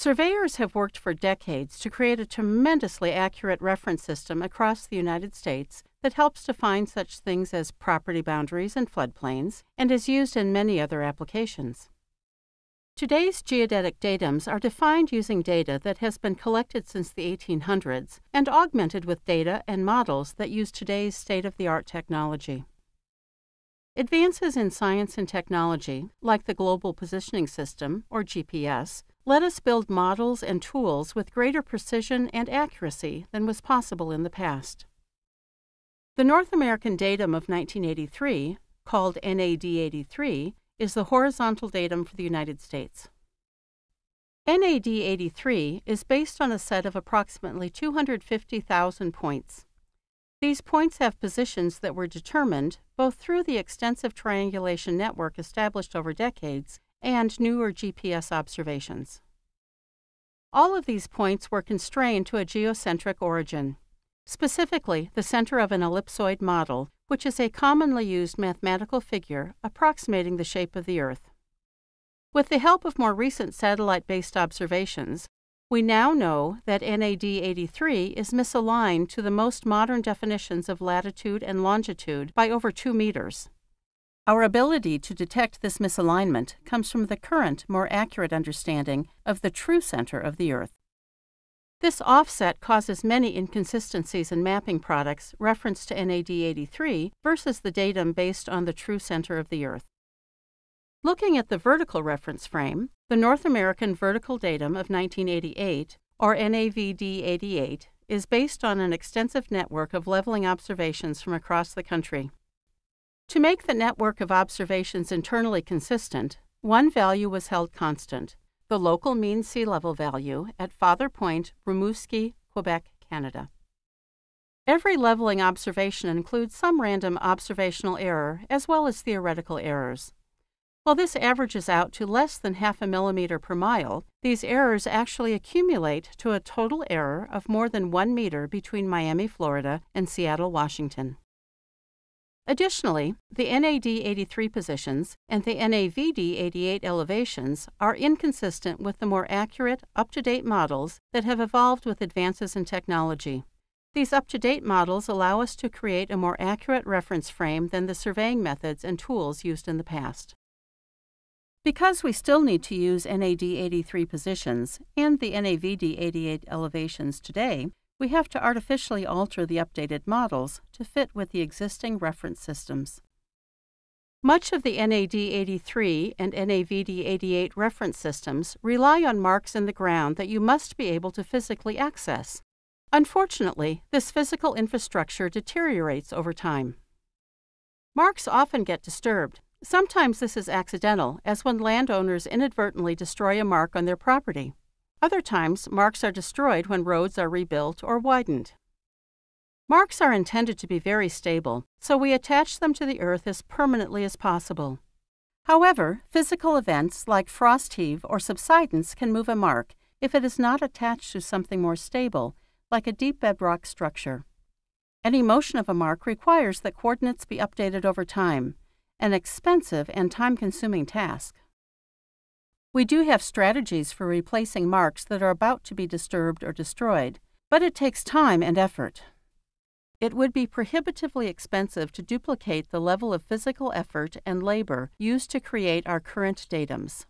Surveyors have worked for decades to create a tremendously accurate reference system across the United States that helps define such things as property boundaries and floodplains and is used in many other applications. Today's geodetic datums are defined using data that has been collected since the 1800s and augmented with data and models that use today's state of the art technology. Advances in science and technology, like the Global Positioning System, or GPS, let us build models and tools with greater precision and accuracy than was possible in the past. The North American datum of 1983, called NAD 83, is the horizontal datum for the United States. NAD 83 is based on a set of approximately 250,000 points. These points have positions that were determined both through the extensive triangulation network established over decades and newer GPS observations. All of these points were constrained to a geocentric origin, specifically the center of an ellipsoid model, which is a commonly used mathematical figure approximating the shape of the Earth. With the help of more recent satellite-based observations, we now know that NAD 83 is misaligned to the most modern definitions of latitude and longitude by over 2 meters. Our ability to detect this misalignment comes from the current, more accurate understanding of the true center of the Earth. This offset causes many inconsistencies in mapping products referenced to NAD 83 versus the datum based on the true center of the Earth. Looking at the vertical reference frame, the North American Vertical Datum of 1988, or NAVD 88, is based on an extensive network of leveling observations from across the country. To make the network of observations internally consistent, one value was held constant, the local mean sea level value at Father Point, Rimouski, Quebec, Canada. Every leveling observation includes some random observational error as well as theoretical errors. While this averages out to less than half a millimeter per mile, these errors actually accumulate to a total error of more than one meter between Miami, Florida and Seattle, Washington. Additionally, the NAD 83 positions and the NAVD 88 elevations are inconsistent with the more accurate, up to date models that have evolved with advances in technology. These up to date models allow us to create a more accurate reference frame than the surveying methods and tools used in the past. Because we still need to use NAD 83 positions and the NAVD 88 elevations today, we have to artificially alter the updated models to fit with the existing reference systems. Much of the NAD 83 and NAVD 88 reference systems rely on marks in the ground that you must be able to physically access. Unfortunately, this physical infrastructure deteriorates over time. Marks often get disturbed. Sometimes this is accidental, as when landowners inadvertently destroy a mark on their property. Other times, marks are destroyed when roads are rebuilt or widened. Marks are intended to be very stable, so we attach them to the earth as permanently as possible. However, physical events like frost heave or subsidence can move a mark if it is not attached to something more stable, like a deep bedrock structure. Any motion of a mark requires that coordinates be updated over time, an expensive and time consuming task. We do have strategies for replacing marks that are about to be disturbed or destroyed, but it takes time and effort. It would be prohibitively expensive to duplicate the level of physical effort and labor used to create our current datums.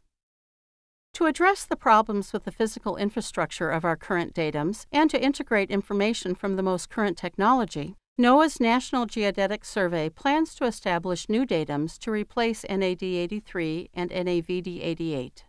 To address the problems with the physical infrastructure of our current datums and to integrate information from the most current technology, NOAA's National Geodetic Survey plans to establish new datums to replace NAD 83 and NAVD 88.